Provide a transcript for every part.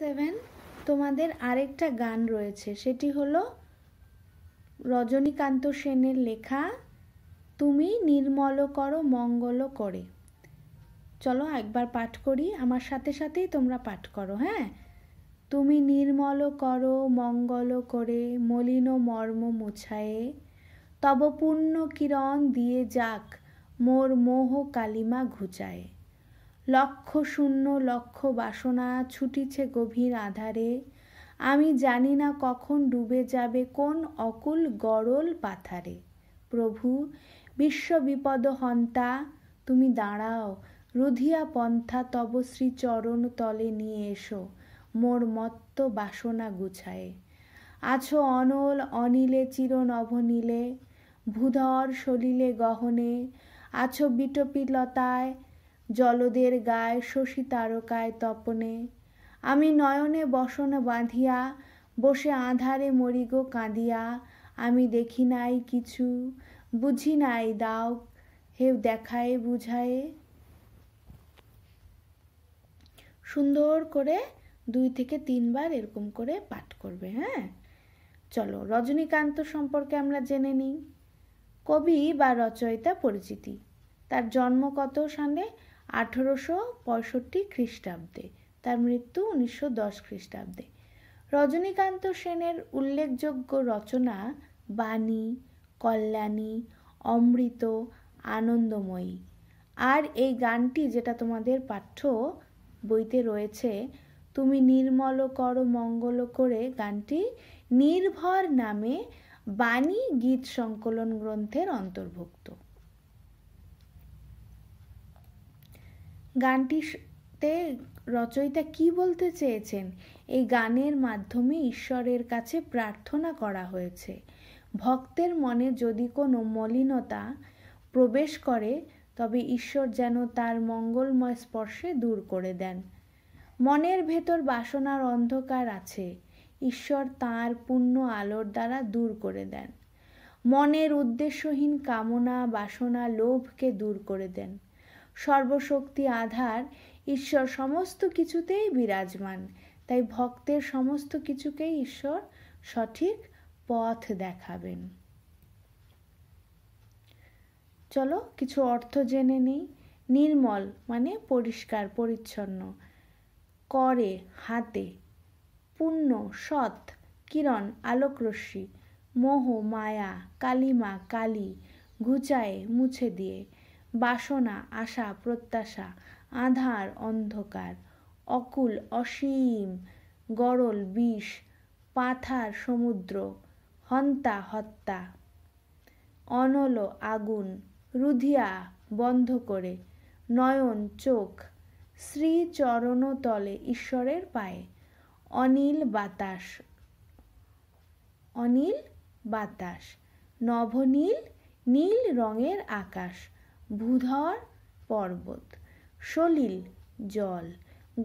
seven তোমাদের আরেকটা গান রয়েছে সেটি হলো রজনীকান্ত সেনের লেখা তুমি নির্মল করো মঙ্গল করে চলো একবার পাঠ করি আমার সাথে সাথেই তোমরা পাঠ করো হ্যাঁ তুমি নির্মল করো মঙ্গল করে মলিন মর্ম মুছায়ে তব পূর্ণ কিরণ দিয়ে যাক মোর মোহ কালিমা ঘুচায় লক্ষ শূন্য লক্ষ বাসনা ছুটিছে গভীর আধারে আমি জানি না কখন ডুবে যাবে কোন অকুল গরল পাথারে প্রভু বিশ্ব বিপদ হন্তা তুমি দাঁড়াও রুধিয়া পন্থা তব চরণ তলে নিয়ে এসো মোর মত্ত বাসনা গুছায়ে আছো অনল অনিলে চির নভনীলে ভূধর সলিলে গহনে আছো বিটপিলতায় জলদের গায়ে শশী তারকায় তপনে আমি নয়নে বসন বাঁধিয়া বসে আধারে মরিগ কাঁদিয়া আমি দেখি নাই কিছু বুঝি নাই দাও হে দেখায় বুঝায়ে সুন্দর করে দুই থেকে তিনবার এরকম করে পাঠ করবে হ্যাঁ চলো রজনীকান্ত সম্পর্কে আমরা জেনে নিই কবি বা রচয়িতা পরিচিতি তার জন্ম কত সালে আঠেরোশো পঁয়ষট্টি খ্রিস্টাব্দে তার মৃত্যু উনিশশো দশ খ্রিস্টাব্দে রজনীকান্ত সেনের উল্লেখযোগ্য রচনা বাণী কল্যাণী অমৃত আনন্দময়ী আর এই গানটি যেটা তোমাদের পাঠ্য বইতে রয়েছে তুমি নির্মল কর মঙ্গল করে গানটি নির্ভর নামে বাণী গীত সংকলন গ্রন্থের অন্তর্ভুক্ত গানটিতে রচয়িতা কি বলতে চেয়েছেন এই গানের মাধ্যমে ঈশ্বরের কাছে প্রার্থনা করা হয়েছে ভক্তের মনে যদি কোনো মলিনতা প্রবেশ করে তবে ঈশ্বর যেন তার মঙ্গলময় স্পর্শে দূর করে দেন মনের ভেতর বাসনার অন্ধকার আছে ঈশ্বর তার পূর্ণ আলোর দ্বারা দূর করে দেন মনের উদ্দেশ্যহীন কামনা বাসনা লোভকে দূর করে দেন সর্বশক্তি আধার ঈশ্বর সমস্ত কিছুতেই বিরাজমান তাই ভক্তের সমস্ত কিছুকেই ঈশ্বর সঠিক পথ দেখাবেন চলো কিছু অর্থ জেনে নেই নির্মল মানে পরিষ্কার পরিচ্ছন্ন করে হাতে পুণ্য সৎ কিরণ আলোকরশ্মি মোহ মায়া কালিমা কালী ঘুচায়ে মুছে দিয়ে বাসনা আশা প্রত্যাশা আধার অন্ধকার অকুল অসীম গরল বিষ পাথার সমুদ্র হন্তা হত্যা অনল আগুন রুধিয়া বন্ধ করে নয়ন চোখ শ্রী চরণতলে ঈশ্বরের পায়ে অনিল বাতাস অনিল বাতাস নভনীল নীল রঙের আকাশ ভূধর পর্বত সলিল জল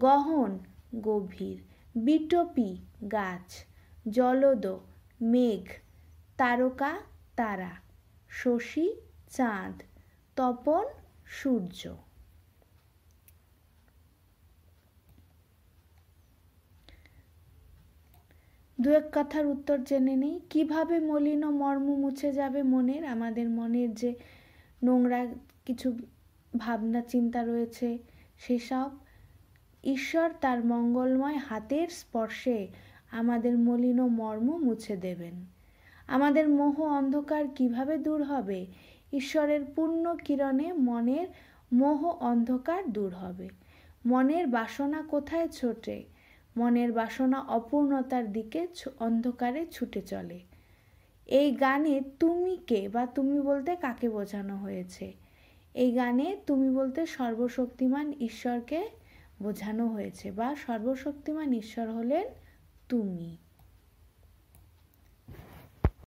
গহন গভীর বিটপি গাছ জলদ মেঘ তারকা তারা শশী চাঁদ তপন সূর্য দু এক কথার উত্তর জেনে নেই কিভাবে মলিন মর্ম মুছে যাবে মনের আমাদের মনের যে নোংরা কিছু ভাবনা চিন্তা রয়েছে সেসব ঈশ্বর তার মঙ্গলময় হাতের স্পর্শে আমাদের মলিন মর্ম মুছে দেবেন আমাদের মোহ অন্ধকার কিভাবে দূর হবে ঈশ্বরের পূর্ণ কিরণে মনের মোহ অন্ধকার দূর হবে মনের বাসনা কোথায় ছোটে মনের বাসনা অপূর্ণতার দিকে অন্ধকারে ছুটে চলে এই গানে তুমি কে বা তুমি বলতে কাকে বোঝানো হয়েছে এই গানে তুমি বলতে সর্বশক্তিমান ঈশ্বরকে বোঝানো হয়েছে বা সর্বশক্তিমান ঈশ্বর হলেন তুমি